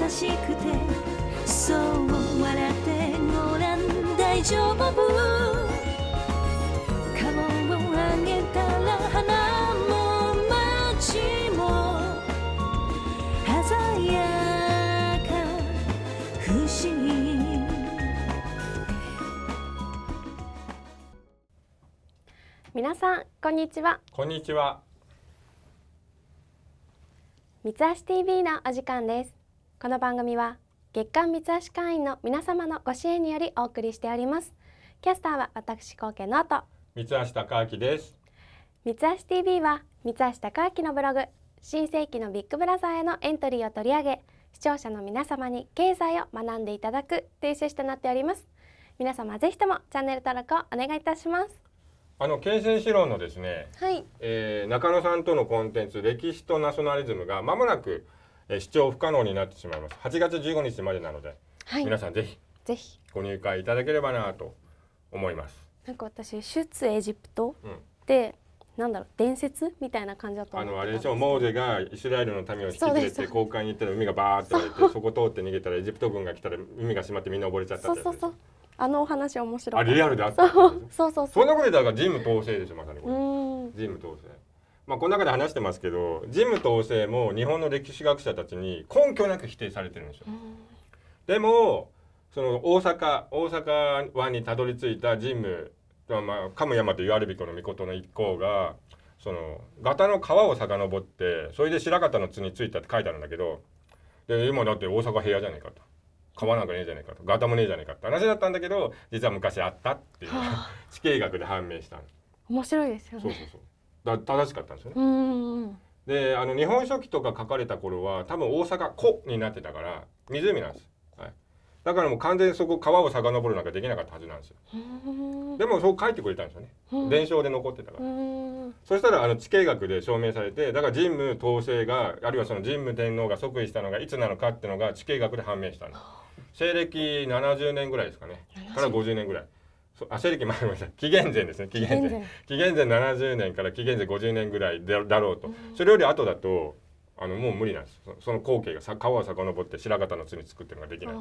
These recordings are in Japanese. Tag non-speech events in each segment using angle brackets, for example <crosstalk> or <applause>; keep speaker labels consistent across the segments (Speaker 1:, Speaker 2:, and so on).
Speaker 1: 優しくてそう笑ってごらん大丈夫顔を上げたら花も街も鮮やか不思議皆さんこんにちは
Speaker 2: こんにちは
Speaker 1: 三橋 TV のお時間ですこの番組は月刊三橋会員の皆様のご支援によりお送りしておりますキャスターは私高家の後
Speaker 2: 三橋貴明です
Speaker 1: 三橋 TV は三橋貴明のブログ新世紀のビッグブラザーへのエントリーを取り上げ視聴者の皆様に経済を学んでいただくという趣旨となっております皆様ぜひともチャンネル登録をお願いいたします
Speaker 2: あの憲政史論のですね、はいえー、中野さんとのコンテンツ歴史とナショナリズムがまもなくえー、視聴不可能になってしまいます8月15日までなので、はい、皆さんぜひぜひご入会いただければなと思います
Speaker 1: なんか私出エジプトで、うん、なんだろう伝説みたいな感じだとあ
Speaker 2: のあれでしょうモーゼがイスラエルの民を引き連れて航海に行ったら海がバーっと割れてそこ通って逃げたらエジプト軍が来たら海が閉まってみんな溺れちゃったそうそう
Speaker 1: そうあのお話面白いあリアルであったそうそうそうそんなこと
Speaker 2: 言ったらジム統制でしょまさに
Speaker 1: こ
Speaker 2: れジム統制まあ、この中で話してますけどジム統制も日本の歴史学者たちに根拠なく否定されてるんですよ。でもその大阪大阪湾にたどり着いたジムまあ、神山と言われびこの御事の一行がそのガタの川を遡ってそれで白方の津に着いたって書いてあるんだけどで今だって大阪平野じゃないかと川なんかねえじゃねえかとガタもねえじゃねえかって話だったんだけど実は昔あったっていう、はあ、地形学で判明した
Speaker 1: 面白いですよねそうそう
Speaker 2: そうだ正しかったんですよね。であの「日本書紀」とか書かれた頃は多分大阪「湖」になってたから湖なんです、はい、だからもう完全にそこ川を遡るなんかできなかったはずなんですよでもそう書いてくれたんですよね伝承で残ってたからそしたらあの地形学で証明されてだから神武統制があるいはその神武天皇が即位したのがいつなのかっていうのが地形学で判明したんです西暦70年ぐらいですかねから50年ぐらいあ西暦まごめ紀元前ですね紀元前紀元前70年から紀元前50年ぐらいだろうと、それより後だとあのもう無理なんですその光景がさ川を遡って白潟の罪作ってるのができない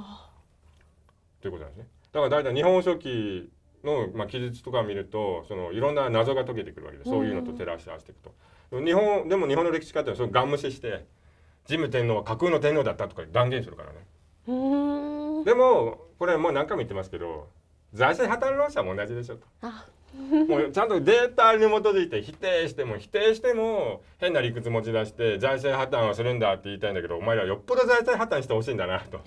Speaker 2: ということなんですねだから大体「日本書紀」の、まあ、記述とか見るとそのいろんな謎が解けてくるわけでそういうのと照らし合わせていくと、うん、日本でも日本の歴史家っていうのはそれガン無視して神武天皇は架空の天皇だったとか断言するからねでもこれもう何回も言ってますけど財政破綻労も同じでしょと。もうちゃんとデータに基づいて否定しても否定しても変な理屈持ち出して財政破綻をするんだって言いたいんだけどお前らよっぽど財政破綻してほしいんだなと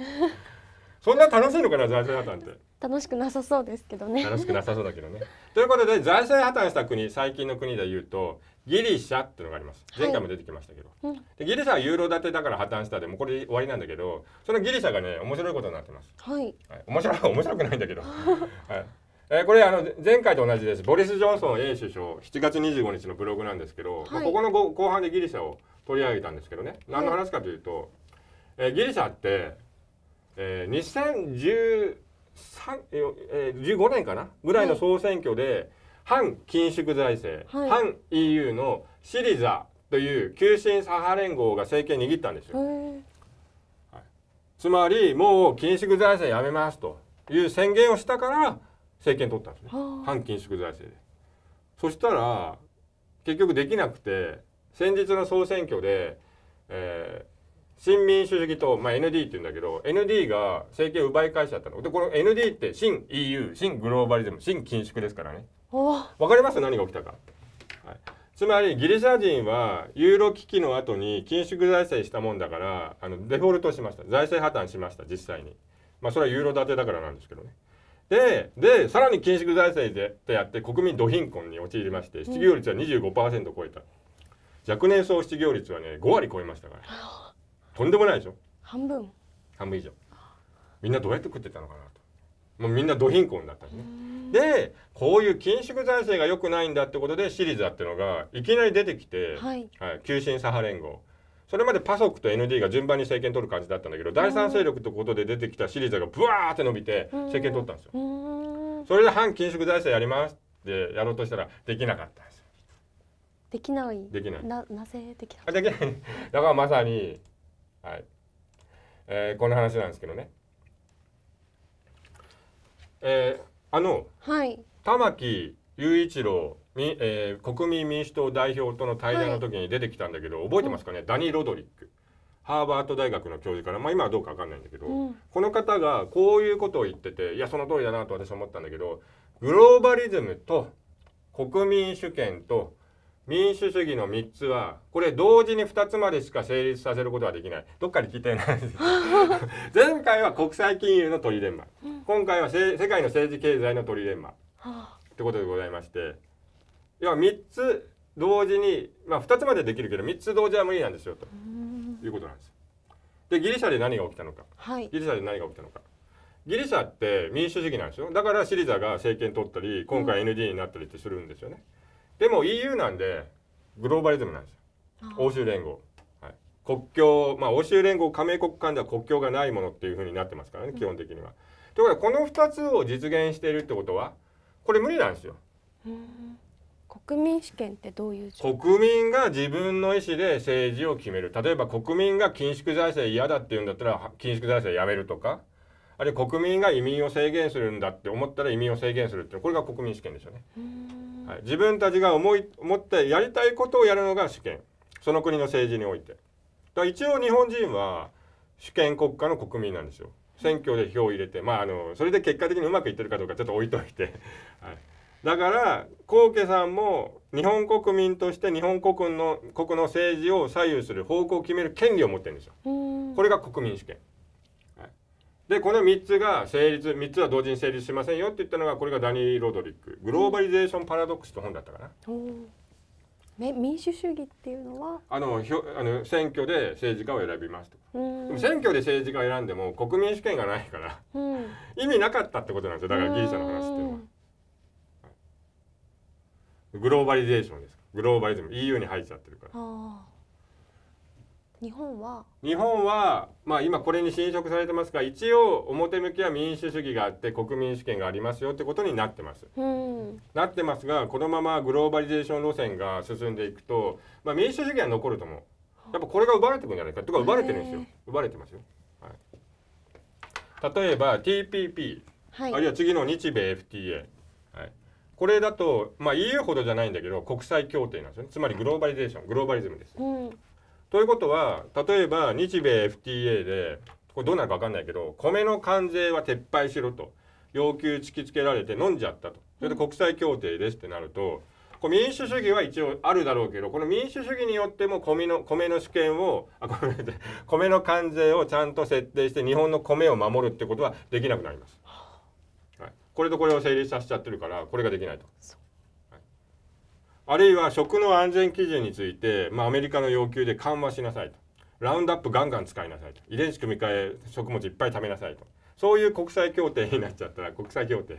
Speaker 2: <laughs> そんな楽しいのかな財政破綻って
Speaker 1: 楽しくなさそうですけどね楽し
Speaker 2: くなさそうだけどねということで財政破綻した国最近の国で言うとギリシャっていうのがあります前回も出てきましたけど、はい、でギリシャはユーロ建てだから破綻したでもうこれ終わりなんだけどそのギリシャがね面白いことになってます、はい、はい、面白い <laughs> 面白くないんだけど、<laughs> はいえー、これあの前回と同じですボリス・ジョンソン A 首相7月25日のブログなんですけど、はい、まあ、ここの後半でギリシャを取り上げたんですけどね何の話かというと、えー、ギリシャって、えー、2015、えー、年かなぐらいの総選挙で、反緊縮財政、はい、反 EU のシリザという急進左派連合が政権握ったんですよ、はい、つまりもう緊縮財政やめますという宣言をしたから政権取ったんですね反緊縮財政でそしたら結局できなくて先日の総選挙で、えー、新民主主義党、まあ、ND って言うんだけど ND が政権を奪い返しちゃったのでこの ND って新 EU 新グローバリズム新緊縮ですからねわかります何が起きたか、はい、つまりギリシャ人はユーロ危機の後に緊縮財政したもんだからあのデフォルトしました財政破綻しました実際にまあそれはユーロ建てだからなんですけどねででさらに緊縮財政でってやって国民ど貧困に陥りまして失業率は25%超えた、うん、若年層失業率はね5割超えましたから、とんでもないでしょ半分半分以上みんなどうやって食ってたのかなもうみんなド貧困だったね。でこういう緊縮財政が良くないんだってことでシリーザっていうのがいきなり出てきて、はい、はい、急進左派連合それまでパソックと ND が順番に政権取る感じだったんだけど第三勢力ってことで出てきたシリーザがブワーって伸びて政権取ったんです
Speaker 1: よ。そ
Speaker 2: れで反緊縮財政やりますってやろうとしたらできなかったんですよ。
Speaker 1: できない。できない。ななぜでき
Speaker 2: ない。だからまさにはい、えー、この話なんですけどね。えー、あの、はい、玉木雄一郎み、えー、国民民主党代表との対談の時に出てきたんだけど、はい、覚えてますかね、うん、ダニー・ロドリック。ハーバード大学の教授から、まあ、今はどうか分かんないんだけど、うん、この方がこういうことを言ってていやその通りだなと私は思ったんだけどグローバリズムと国民主権と民主主義の3つはこれ同時に2つまでしか成立させることはできないどっかに聞いたないです前回は国際金融のトリレンマ、うん、今回はせ世界の政治経済のトリレンマ、はあ、ってことでございまして要は3つ同時にまあ2つまでできるけど3つ同時は無理なんですよということなんですでギリシャで何が起きたのか、はい、ギリシャで何が起きたのかギリシャって民主主義なんですよだからシリザが政権取ったり今回 ND になったりってするんですよね、うんでも EU なんでグローバリズムなんですよ欧州連合、はい、国境まあ欧州連合加盟国間では国境がないものっていうふうになってますからね、基本的には。ということでこの2つを実現しているってことはこれ無理なんですよ。
Speaker 1: 国民主権ってどういう
Speaker 2: 国民が自分の意思で政治を決める例えば国民が緊縮財政嫌だって言うんだったら緊縮財政やめるとかあるいは国民が移民を制限するんだって思ったら移民を制限するってこれが国民主権ですよね。うはい、自分たちが思い思ってやりたいことをやるのが主権その国の政治においてだ一応日本人は主権国家の国民なんですよ選挙で票を入れてまああのそれで結果的にうまくいってるかどうかちょっと置いといて、<laughs> はい、だから高家さんも日本国民として日本国の国の政治を左右する方向を決める権利を持ってるんですよ
Speaker 1: こ
Speaker 2: れが国民主権。でこの3つが成立3つは同時に成立しませんよって言ったのがこれがダニー・ロドリック「グローバリゼーション・パラドックス」と本だったかな。
Speaker 1: 民主主義っていうのは
Speaker 2: あのひょあの選挙で政治家を選びますとでも選挙で政治家を選んでも国民主権がないから、うん、意味なかったってことなんですよだからギリシャの話っていうのは、グローバリゼーションですグローバリズム EU に入っちゃってるか
Speaker 1: ら。日本は
Speaker 2: 日本は、まあ、今これに侵食されてますが一応表向きは民主主義があって国民主権がありますよってことになってます。なってますがこのままグローバリゼーション路線が進んでいくと、まあ、民主主義は残ると思う。やっぱこれが奪われてくんじゃないかとか奪われてるんですよ。奪われてますよ。はい、例えば TPP、はい、あるいは次の日米 FTA、はい、これだと、まあ、EU ほどじゃないんだけど国際協定なんですよねつまりグローバリゼーション、グローバリズムです、うん、ということは例えば日米 FTA でこれどうなるか分かんないけど米の関税は撤廃しろと要求突きつけられて飲んじゃったとそれで国際協定ですってなると、こ民主主義は一応あるだろうけどこの民主主義によっても米の米の主権をあ米の関税をちゃんと設定して日本の米を守るってことはできなくなります。はい、これとこれを成立させちゃってるからこれができないと。あるいは食の安全基準について、まあ、アメリカの要求で緩和しなさいとラウンドアップガンガン使いなさいと遺伝子組み換え食物いっぱい食べなさいとそういう国際協定になっちゃったら国際協定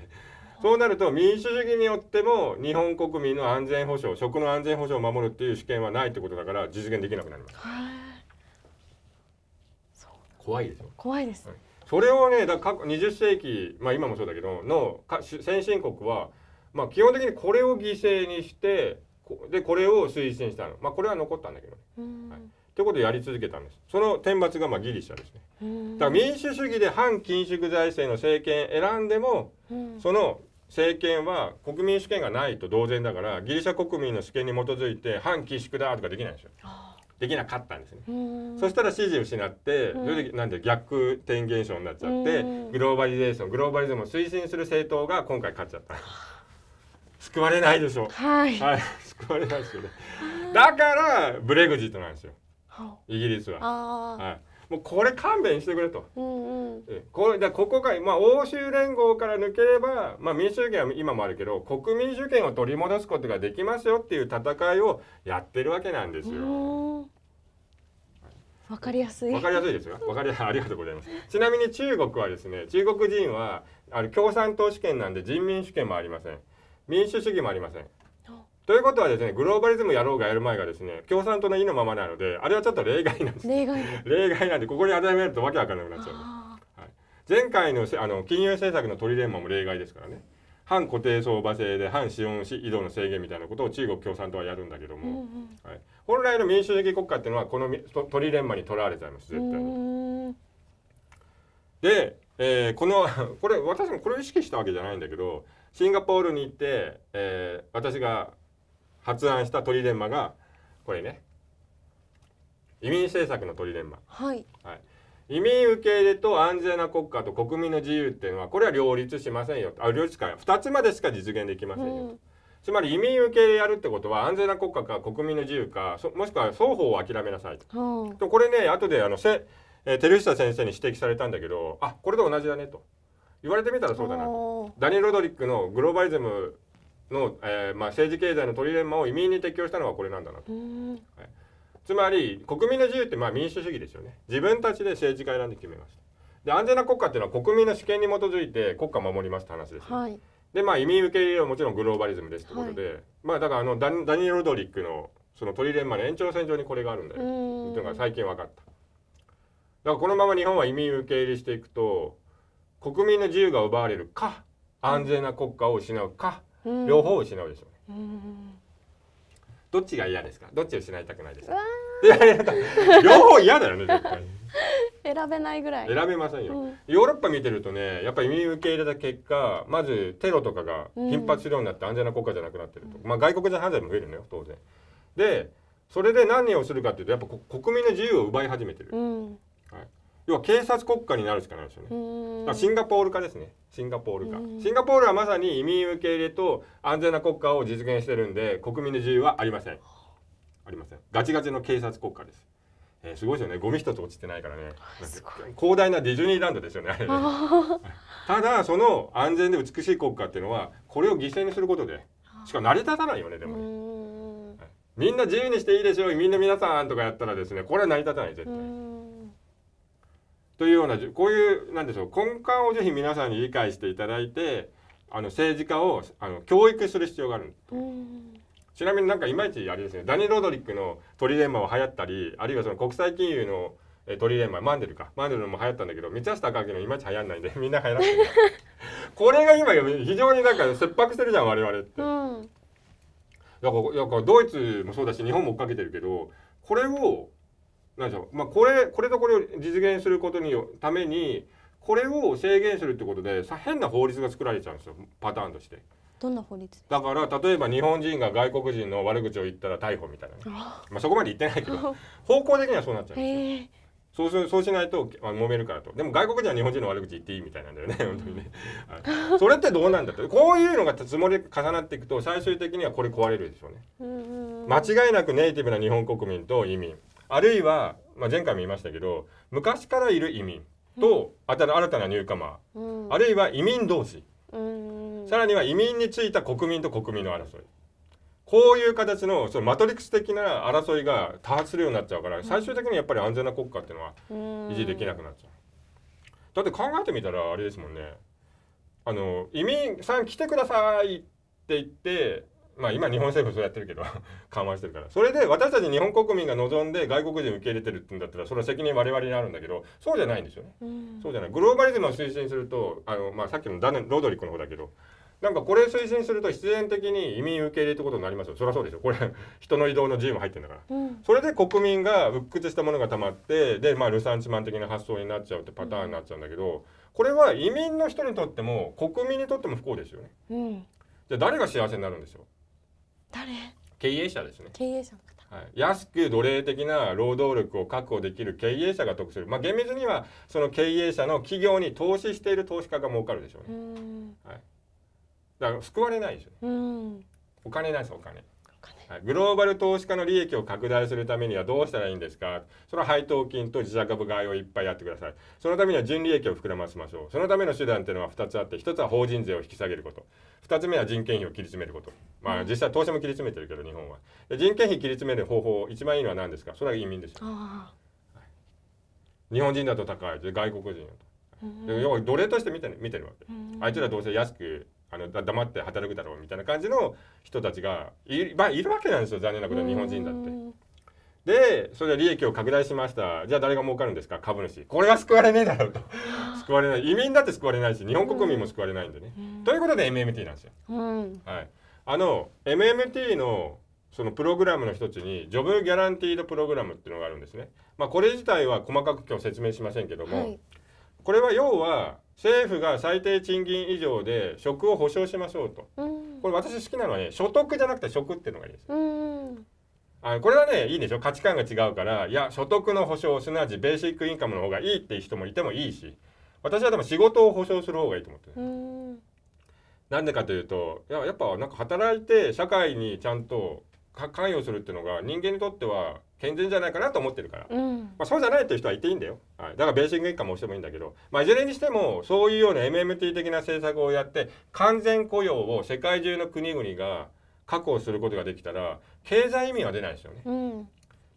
Speaker 2: そうなると民主主義によっても日本国民の安全保障食の安全保障を守るっていう主権はないってことだから実現できなくなります。怖いでしょ怖いです、それをねだ過去20世紀、まあ、今もそうだけどの先進国はまあ基本的にこれを犠牲にしてでこれを推進したのまあこれは残ったんだけどね。はいということをやり続けたんです。その天罰がまあギリシャですね。だから民主主義で反緊縮財政の政権選んでも、その政権は国民主権がないと同然だからギリシャ国民の主権に基づいて反緊縮だとかできないんですよ。できなかったんです
Speaker 1: ね。
Speaker 2: そしたら支持を失って、それなんで逆転現象になっちゃって、グローバリゼーション、グローバリズムを推進する政党が今回勝っちゃった。救われないでしょう、はい、はい、<laughs> 救われないですよねだからブレグジットなんですよイギリス
Speaker 1: は。は
Speaker 2: いもうこれ勘弁してくれと、うんうん、これここが、まあ、欧州連合から抜ければ、まあ、民主権は今もあるけど国民主権を取り戻すことができますよっていう戦いをやってるわけなんですよ。
Speaker 1: わかりやすい。わかりやすいです
Speaker 2: よ。わかりやすい。<laughs> ありがとうございます。ちなみに中国はですね、中国人はあの共産党主権なんで人民主権もありません。民主主義もありません。ということはですねグローバリズムやろうがやる前がですね共産党の意のままなのであれはちょっと例外なんで
Speaker 1: す例外 <laughs>
Speaker 2: 例外なんでここに当てはめるとわけわかんなくなっちゃう、はい、前回のあの金融政策のトリレンマも例外ですからね反固定相場制で反資本移動の制限みたいなことを中国共産党はやるんだけども、うんうん、はい、本来の民主主義国家っていうのはこのトリレンマにとらわれちゃいます絶
Speaker 1: 対に。
Speaker 2: で、えー、この <laughs> これ私もこれを意識したわけじゃないんだけどシンガポールに行って、えー、私が発案した鳥電マがこれね移民政策の鳥電マ、はい、はい、移民受け入れと安全な国家と国民の自由っていうのはこれは両立しませんよあ両立か2つまでしか実現できませんよ、うん、つまり移民受け入れやるってことは安全な国家か国民の自由かもしくは双方を諦めなさいと。うん、これね後であのせ、えー、照久先生に指摘されたんだけどあこれと同じだねと。言われてみたらそうだなダニー・ロドリックのグローバリズムの、えーまあ、政治経済のトリレンマを移民に適用したのはこれなんだなと、はい、つまり国民の自由ってまあ民主主義ですよね自分たちで政治家選んで決めましたで安全な国家っていうのは国民の主権に基づいて国家守りますって話です、ね、はい、でまあ移民受け入れはもちろんグローバリズムですってことで、はい、まあだからあのダニー・ロドリックのそのトリレンマの延長線上にこれがあるんだよっ
Speaker 1: ていうのが
Speaker 2: 最近分かっただからこのまま日本は移民受け入れしていくと国民の自由が奪われるか安全な国家を失うか、うん、両方を失うでしょうね、うん、どっちが嫌ですかどっちを失いたくないですかいやいや両方嫌だよね絶
Speaker 1: 対選べないぐらい選
Speaker 2: べませんよ、うん、ヨーロッパ見てるとねやっぱり移民受け入れた結果まずテロとかが頻発するようになって安全な国家じゃなくなってると、まあ外国人犯罪も増えるのよ当然でそれで何をするかというとやっぱ国民の自由を奪い始めてる、うん、要は警察国家になるしかないですよねシンガポール化ですねシンガポール化シンガポールはまさに移民受け入れと安全な国家を実現してるんで国民の自由はありませんありませんガチガチの警察国家ですえー、すごいですよねゴミ一つ落ちてないからね広大なディズニーランドですよね、ただその安全で美しい国家っていうのはこれを犠牲にすることでしか成り立たないよねでもねみんな自由にしていいでしょうみんな皆さんとかやったらですねこれは成り立たない絶対。というようなこういうなんでしょう根幹をぜひ皆さんに理解していただいてあの政治家をあの教育する必要があるちなみになんかいまいちあれですねダニ・ロドリックのトリレンマは流行ったりあるいはその国際金融のトリレンママンデルかマンデルのも流行ったんだけど三橋貴明のいまいち流行んないんで <laughs> みんな流行らないこれが今非常になんか切迫してるじゃん我々っ
Speaker 1: て。うん
Speaker 2: だからドイツもそうだし日本も追っかけてるけどこれをなんでしょう、まあ、これこれとこれを実現することにためにこれを制限するってことでさ変な法律が作られちゃうんですよパターンとして。
Speaker 1: どんな法律
Speaker 2: だから例えば日本人が外国人の悪口を言ったら逮捕みたいな、ね、まあそこまで言ってないけど <laughs> 方向的にはそうなっちゃうんですよ。そうするそうしないとあ揉めるからとでも外国人は日本人の悪口言っていいみたいなんだよね本当にねそれってどうなんだとこういうのが積もり重なっていくと最終的にはこれ壊れるでしょうね間違いなくネイティブな日本国民と移民あるいは、まあ、前回も言いましたけど昔からいる移民と、新たなニューカマー、うん、あるいは移民同士、
Speaker 1: うん、
Speaker 2: さらには移民についた国民と国民の争いこういう形のそのマトリックス的な争いが多発するようになっちゃうから最終的にやっぱり安全な国家っていうのは維持できなくなっちゃう。だって考えてみたらあれですもんねあの移民さん来てくださいって言ってまあ今日本政府そうやってるけど <laughs> 緩和してるからそれで私たち日本国民が望んで外国人受け入れてるってんだったらそれは責任我々にあるんだけどそうじゃないんですよね、うん、そうじゃないグローバリズムを推進するとあの、まあ、さっきのダロドリックの方だけどなんかこれ推進すると必然的に移民受け入れってことになりますよそりゃそうでしょこれ <laughs> 人の移動の自由も入ってんだから、うん、それで国民が鬱屈したものがたまってでまあルサンチマン的な発想になっちゃうってパターンになっちゃうんだけど、うん、これは移民の人にとっても国民にとっても不幸ですよね、じゃあ誰が幸せになるんでしょう誰経営者ですね経営者の方はい、安く奴隷的な労働力を確保できる経営者が得する、まあ、厳密にはその経営者の企業に投資している投資家が儲かるでしょうね。はい、だから救われないです
Speaker 1: よね。
Speaker 2: お金ないですお金。はい、グローバル投資家の利益を拡大するためにはどうしたらいいんですかその配当金と自社株買いをいっぱいやってくださいそのためには純利益を膨らませましょうそのための手段っていうのは2つあって1つは法人税を引き下げること2つ目は人件費を切り詰めることまあ実際投資も切り詰めてるけど日本はで人件費切り詰める方法一番いいのは何ですかそれは移民ですよ、はい、日本人だと高いで外国人だと要は奴隷として見て,、ね、見てるわけあいつらどうせ安くあの黙って働くだろうみたいな感じの人たちがい,、まあ、いるわけなんですよ残念なことは日本人だって。でそれで利益を拡大しましたじゃあ誰が儲かるんですか株主これは救われねえだろうと <laughs> 救われない移民だって救われないし日本国民も救われないんでね、ということで MMT なんですよ、
Speaker 1: は
Speaker 2: い、あの MMT のそのプログラムの一つにジョブギャランティードプログラムっていうのがあるんですねまあこれ自体は細かく今日説明しませんけども、はい、これは要は政府が最低賃金以上で職を保障しましょうと、うん、これ私好きなのはね所得じゃなくて職っていうのがいいです、
Speaker 1: うん、
Speaker 2: あこれはねいいでしょ価値観が違うからいや所得の保障すなわちベーシックインカムの方がいいっていう人もいてもいいし私はでも仕事を保障する方がいいと思って
Speaker 1: る、う
Speaker 2: なんでかというといややっぱなんか働いて社会にちゃんと関与するっていうのが人間にとっては健全じゃないかなと思ってるから、うん、まあ、そうじゃないという人はいていいんだよ、はい、だからベーシング一家もしてもいいんだけど、まあ、いずれにしてもそういうような MMT 的な政策をやって完全雇用を世界中の国々が確保することができたら経済移民は出ないですよね。うん、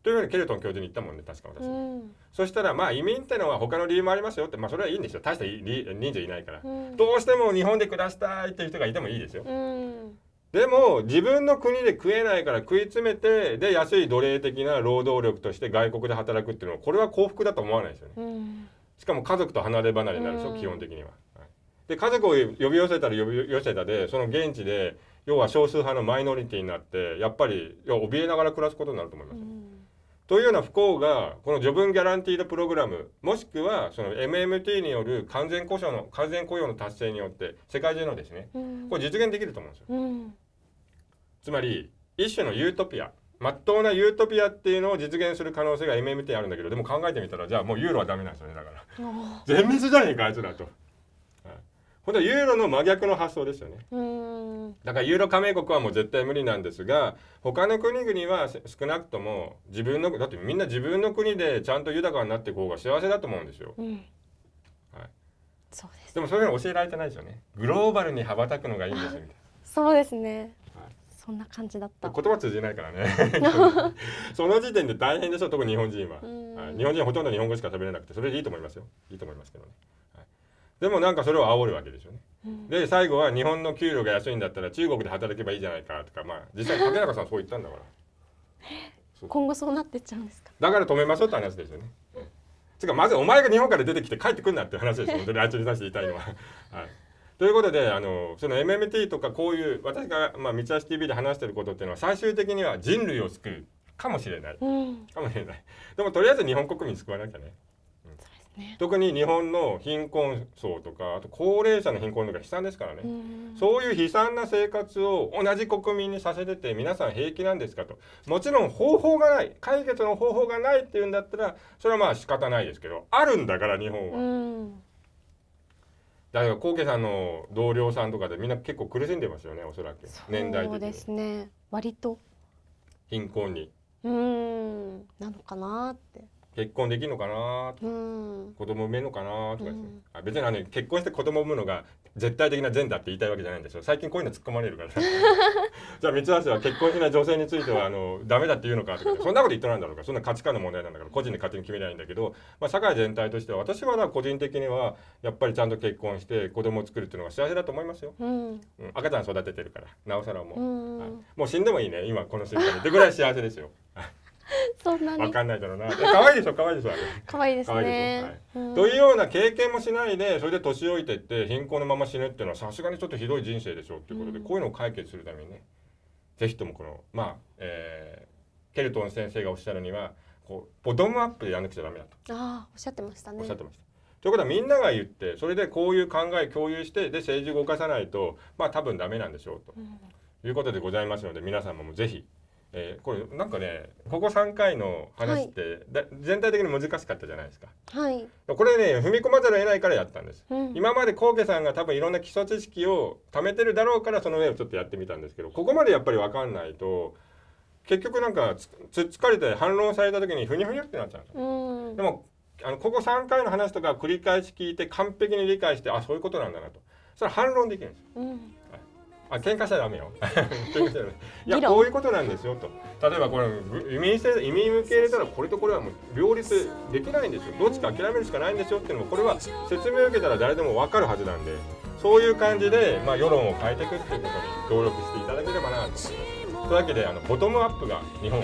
Speaker 2: というふうにケルトン教授に言ったもんね確か私、うん、そしたらまあ移民ってのは他の理由もありますよってまあそれはいいんですよ大した人数いないから、どうしても日本で暮らしたいっていう人がいてもいいですよ、でも自分の国で食えないから食い詰めてで安い奴隷的な労働力として外国で働くっていうのはこれは幸福だと思わないですよ
Speaker 1: ね、うん、
Speaker 2: しかも家族と離れ離れになるでしょ、うん、基本的には。はい、で家族を呼び寄せたら呼び寄せたでその現地で要は少数派のマイノリティになってやっぱり怯えながら暮らすことになると思います、うん、というような不幸がこのジョブンギャランティードプログラムもしくはその MMT による完全故障の完全雇用の達成によって世界中のですね、これ実現できると思うんですよ。つまり一種のユートピアまっとうなユートピアっていうのを実現する可能性が MMT あるんだけどでも考えてみたらじゃあもうユーロはダメなんですよねだから全滅じゃねえかあいつらと。本当ユーロの真逆の発想ですよねだからユーロ加盟国はもう絶対無理なんですが他の国々は少なくとも自分のだってみんな自分の国でちゃんと豊かになっていこうが幸せだと思うんですよ、うん、はい、そうです、でもそういうの教えられてないですよねグローバルに羽ばたくのがいいんですよ
Speaker 1: そうですねそんな感じ
Speaker 2: だった言葉通じないからね <laughs> その時点で大変でしょ特に日本人は、はい、日本人はほとんど日本語しか喋れなくてそれでいいと思いますよいいと思いますけどね、はい、でもなんかそれを煽るわけですよね、うん、で最後は日本の給料が安いんだったら中国で働けばいいじゃないかとかまあ実際竹中さんそう言ったんだから
Speaker 1: <laughs> 今後そうなってっちゃうんですか
Speaker 2: だから止めましょうって話ですよねつうかまずお前が日本から出てきて帰ってくんなって話ですよ本当にあいつにさして言いたいのは、<laughs> はいということであのその MMT とかこういう私が、まあ、三橋 TV で話してることっていうのは最終的には人類を救うかもしれない、うん、かもしれないでもとりあえず日本国民救わなきゃね。ね、特に日本の貧困層とかあと高齢者の貧困とか悲惨ですからねそういう悲惨な生活を同じ国民にさせてて皆さん平気なんですかともちろん方法がない解決の方法がないっていうんだったらそれはまあ仕方ないですけどあるんだから日
Speaker 1: 本は。
Speaker 2: だから高家さんの同僚さんとかでみんな結構苦しんでますよねおそらく年代的に。
Speaker 1: ですね割と
Speaker 2: 貧困に。
Speaker 1: うんなのかなって。
Speaker 2: 結婚できるのかなとか、うん、子供産めるのかなとかですね、うん、別にあの結婚して子供産むのが絶対的な善だって言いたいわけじゃないんですよ最近こういうの突っ込まれるから <laughs> じゃあ三橋は結婚しない女性についてはあのダメだって言うのかとか、そんなこと言ってないんだろうかそんな価値観の問題なんだから個人で勝手に決めないんだけど、まあ、社会全体としては私はな個人的にはやっぱりちゃんと結婚して子供を作るっていうのが幸せだと思いますよ、うん、うん、赤ちゃん育ててるからなおさらもう、はい、もう死んでもいいね今この瞬間にってぐらい幸せですよ。
Speaker 1: <laughs> そんなに。わか
Speaker 2: んないだろうな。可愛いでしょ、可愛いでしょ。
Speaker 1: 可愛いですね。という
Speaker 2: ような経験もしないで、それで年老いてって貧困のまま死ぬっていうのはさすがにちょっとひどい人生でしょうっていうことで、うん、こういうのを解決するためにね、ぜひともこのまあ、えー、ケルトン先生がおっしゃるには、こうボトムアップでやんなくちゃダメだと。
Speaker 1: ああ、おっしゃってましたね。おっしゃって
Speaker 2: ました。ということはみんなが言ってそれでこういう考え共有してで政治を動かさないとまあ多分ダメなんでしょうと、うん、いうことでございますので皆さんもぜひえー、これなんかねここ3回の話って、はい、全体的に難しかったじゃないですか、はい、これね踏み込まざるを得ないからやったんです、うん、今までコウケさんが多分いろんな基礎知識を貯めてるだろうからその上をちょっとやってみたんですけどここまでやっぱり分かんないと結局なんかつっつかれて反論された時にふにゃふにゃってなっちゃううん、でもあのここ3回の話とか繰り返し聞いて完璧に理解してあそういうことなんだなとそれ反論できるんです、うんあ喧嘩しちゃダメよ <laughs> 喧嘩しちゃいやこういうことなんですよと例えばこれ移民制移民受け入れたらこれとこれはもう両立できないんですよどっちか諦めるしかないんですよっていうのもこれは説明を受けたら誰でも分かるはずなんでそういう感じで、まあ、世論を変えていくっていうことに協力していただければなと思います。というわけであのボトムアップが日本。